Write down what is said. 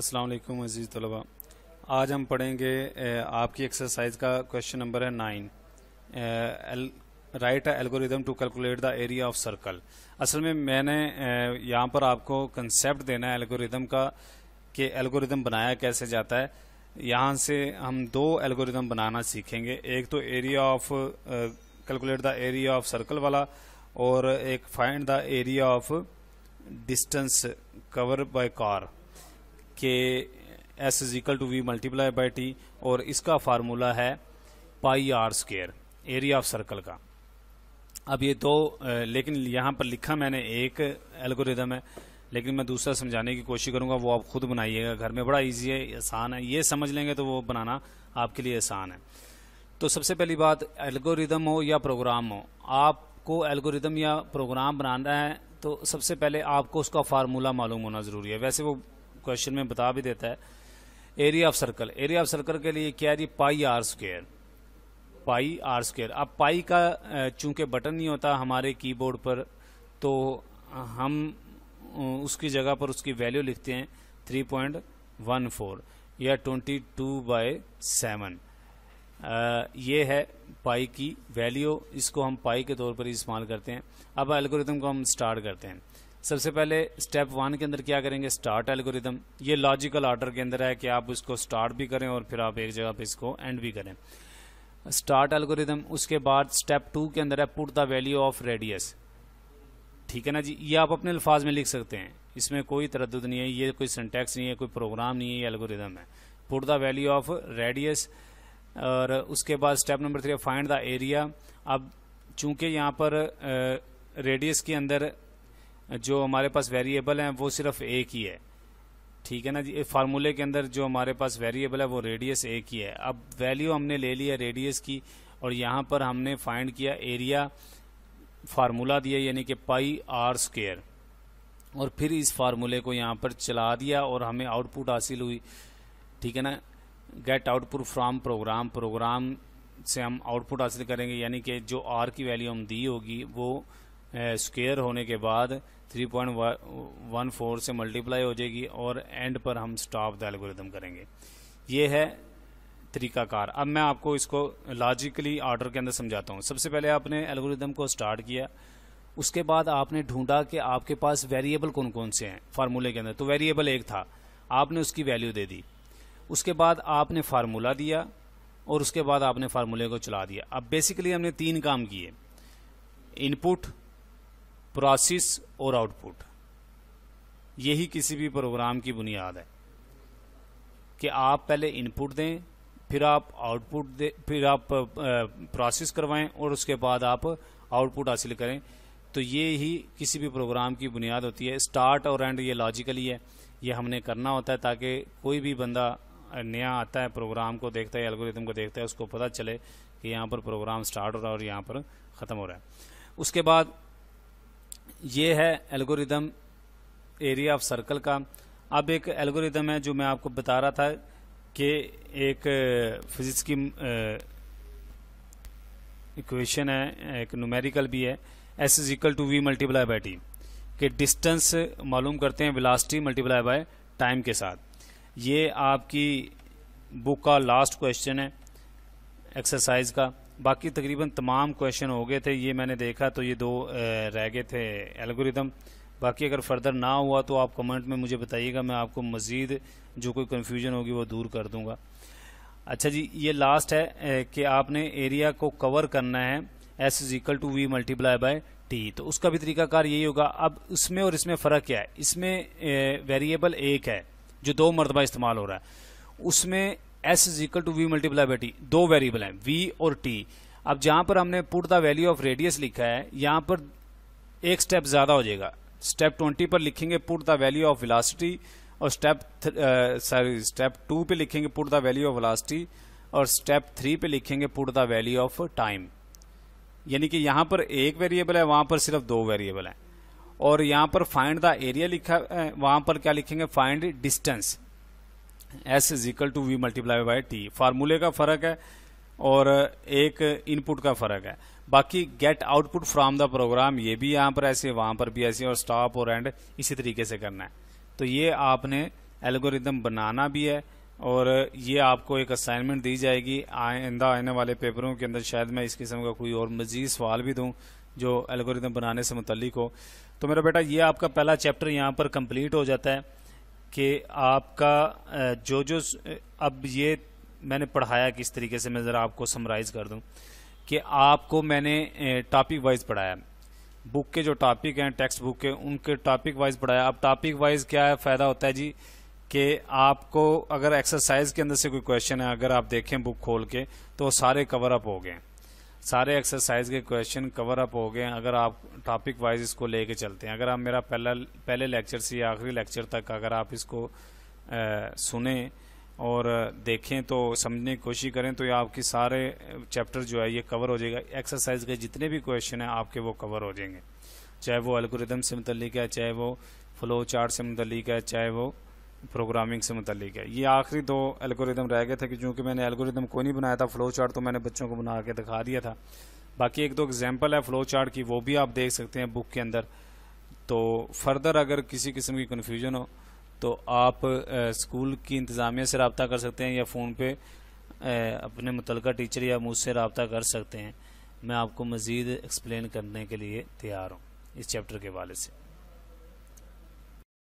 अस्सलाम वालेकुम अज़ीज़ तलबा आज हम पढ़ेंगे आपकी एक्सरसाइज का क्वेश्चन नंबर है nine right algorithm to calculate the area of circle असल में मैंने यहाँ पर आपको कंसेप्ट देना है एल्गोरिदम का कि एल्गोरिदम बनाया कैसे जाता है यहाँ से हम दो एल्गोरिदम बनाना सीखेंगे एक तो area of calculate the area of circle वाला और एक find the area of distance cover by car कि S is equal to V multiply by T और इसका फार्मूला है pi R square area of circle का अब ये दो लेकिन यहाँ पर लिखा मैंने एक एल्गोरिदम है लेकिन मैं दूसरा समझाने की कोशिश करूँगा वो आप खुद बनाइएगा घर में बड़ा ईजी है आसान है ये समझ लेंगे तो वो बनाना आपके लिए आसान है तो सबसे पहली बात एल्गोरिदम हो या प्रोग्राम हो आपको एल्गोरिदम या प्रोग्राम बनाना है तो सबसे पहले आपको उसका फार्मूला मालूम होना ज़रूरी है वैसे वो क्वेश्चन में बता भी देता है area of circle area of circle के लिए क्या है जी pi R square pi R square अब पाई का चूंकि बटन नहीं होता हमारे कीबोर्ड पर तो हम उसकी जगह पर उसकी वैल्यू लिखते हैं 3.14 या 22 बाय सेवन ये है पाई की वैल्यू इसको हम पाई के तौर पर इस्तेमाल करते हैं अब एल्गोरिथम को हम स्टार्ट करते हैं सबसे पहले स्टेप वन के अंदर क्या करेंगे स्टार्ट एल्गोरिदम ये लॉजिकल ऑर्डर के अंदर है कि आप उसको स्टार्ट भी करें और फिर आप एक जगह पे इसको एंड भी करें स्टार्ट एल्गोरिदम उसके बाद स्टेप टू के अंदर है put the value of radius ठीक है ना जी ये आप अपने अल्फाज में लिख सकते हैं इसमें कोई तरद नहीं है ये कोई सेंटेक्स नहीं है कोई प्रोग्राम नहीं है ये एल्गोरिदम है put the value of radius और उसके बाद step number three find the area अब चूंकि यहाँ पर रेडियस के अंदर जो हमारे पास वेरिएबल हैं वो सिर्फ एक ही है ठीक है ना जी फार्मूले के अंदर जो हमारे पास वेरिएबल है वो रेडियस एक ही है अब वैल्यू हमने ले लिया रेडियस की और यहाँ पर हमने फाइंड किया एरिया फार्मूला दिया यानी कि पाई आर स्क्र और फिर इस फार्मूले को यहाँ पर चला दिया और हमें आउटपुट हासिल हुई ठीक है ना get output from program program से हम आउटपुट हासिल करेंगे यानी कि जो आर की वैल्यू हम दी होगी वो स्क्वेयर होने के बाद 3.14 से मल्टीप्लाई हो जाएगी और एंड पर हम स्टॉप द एल्गोरिदम करेंगे ये है तरीकाकार अब मैं आपको इसको लॉजिकली ऑर्डर के अंदर समझाता हूँ सबसे पहले आपने एल्गोरिदम को स्टार्ट किया उसके बाद आपने ढूंढा कि आपके पास वेरिएबल कौन कौन से हैं फार्मूले के अंदर तो वेरिएबल एक था आपने उसकी वैल्यू दे दी उसके बाद आपने फार्मूला दिया और उसके बाद आपने फार्मूले को चला दिया अब बेसिकली हमने तीन काम किए इनपुट प्रोसेस और आउटपुट यही किसी भी प्रोग्राम की बुनियाद है कि आप पहले इनपुट दें फिर आप आउटपुट दे फिर आप प्रोसेस करवाएं और उसके बाद आप आउटपुट हासिल करें तो ये ही किसी भी प्रोग्राम की बुनियाद होती है स्टार्ट और एंड ये लॉजिकली है ये हमने करना होता है ताकि कोई भी बंदा नया आता है प्रोग्राम को देखता है एल्गोरिथम को देखता है उसको पता चले कि यहाँ पर प्रोग्राम स्टार्ट हो रहा है और यहाँ पर ख़त्म हो रहा है उसके बाद ये है एल्गोरिदम एरिया ऑफ सर्कल का अब एक एल्गोरिदम है जो मैं आपको बता रहा था कि एक फिजिक्स की इक्वेशन है एक न्यूमेरिकल भी है S is equal to V multiply by T के डिस्टेंस मालूम करते हैं वेलासिटी मल्टीप्लाई बाय टाइम के साथ ये आपकी बुक का लास्ट क्वेश्चन है एक्सरसाइज का बाकी तकरीबन तमाम क्वेश्चन हो गए थे ये मैंने देखा तो ये दो रह गए थे एल्गोरिदम बाकी अगर फर्दर ना हुआ तो आप कमेंट में मुझे बताइएगा मैं आपको मज़ीद जो कोई कन्फ्यूजन होगी वो दूर कर दूंगा अच्छा जी ये लास्ट है कि आपने एरिया को कवर करना है S is equal to V multiply by T तो उसका भी तरीकाकार यही होगा अब इसमें और इसमें फ़र्क क्या है इसमें वेरिएबल एक है जो दो मरतबा इस्तेमाल हो रहा है उसमें S is equal to V multiply by T दो वेरिएबल हैं वी और टी अब जहां पर हमने put the value of radius लिखा है यहां पर एक स्टेप ज्यादा हो जाएगा स्टेप ट्वेंटी पर लिखेंगे put the value of velocity और स्टेप सॉरी स्टेप टू पे लिखेंगे put the value of velocity और स्टेप थ्री पे लिखेंगे put the value of time यानी कि यहां पर एक वेरिएबल है वहां पर सिर्फ दो वेरिएबल है और यहां पर फाइंड द एरिया लिखा है वहां पर क्या लिखेंगे find distance S is equal to V multiply by T फार्मूले का फर्क है और एक इनपुट का फर्क है बाकी get output from the program ये भी यहाँ पर ऐसे वहां पर भी ऐसे और स्टॉप और एंड इसी तरीके से करना है तो ये आपने एल्गोरिदम बनाना भी है और ये आपको एक असाइनमेंट दी जाएगी आइंदा आने वाले पेपरों के अंदर शायद मैं इस किस्म का कोई और मजीद सवाल भी दूँ जो एल्गोरिदम बनाने से मुतलिक हो तो मेरा बेटा ये आपका पहला चैप्टर यहाँ पर कंप्लीट हो जाता है कि आपका जो जो अब ये मैंने पढ़ाया किस तरीके से मैं ज़रा आपको समराइज़ कर दूँ कि आपको मैंने टॉपिक वाइज पढ़ाया बुक के जो टॉपिक हैं टेक्स्ट बुक के उनके टॉपिक वाइज पढ़ाया अब टॉपिक वाइज क्या है फ़ायदा होता है जी कि आपको अगर एक्सरसाइज के अंदर से कोई क्वेश्चन है अगर आप देखें बुक खोल के तो सारे कवर अप हो गए सारे एक्सरसाइज के क्वेश्चन कवर अप हो गए अगर आप टॉपिक वाइज इसको लेके चलते हैं अगर आप मेरा पहला पहले लेक्चर से आखिरी लेक्चर तक अगर आप इसको आ, सुने और देखें तो समझने की कोशिश करें तो ये आपके सारे चैप्टर जो है ये कवर हो जाएगा एक्सरसाइज के जितने भी क्वेश्चन हैं आपके वो कवर हो जाएंगे चाहे वो एल्गोरिदम से मुतलिक है चाहे वो फ्लो चार्ट से मुतलिक है चाहे वो प्रोग्रामिंग से मुतलिक है ये आखिरी दो एल्गोरिदम रह गए थे कि चूँकि मैंने एल्गोरिदम को नहीं बनाया था फ्लो चार्ट तो मैंने बच्चों को बना के दिखा दिया था बाकी एक दो एग्जाम्पल है फ्लो चार्ट की वो भी आप देख सकते हैं बुक के अंदर तो फर्दर अगर किसी किस्म की कन्फ्यूजन हो तो आप स्कूल की इंतज़ामिया से रबता कर सकते हैं या फ़ोन पे अपने मुतल टीचर या मुझसे रबता कर सकते हैं मैं आपको मज़ीद एक्सप्लेन करने के लिए तैयार हूँ इस चैप्टर के हवाले से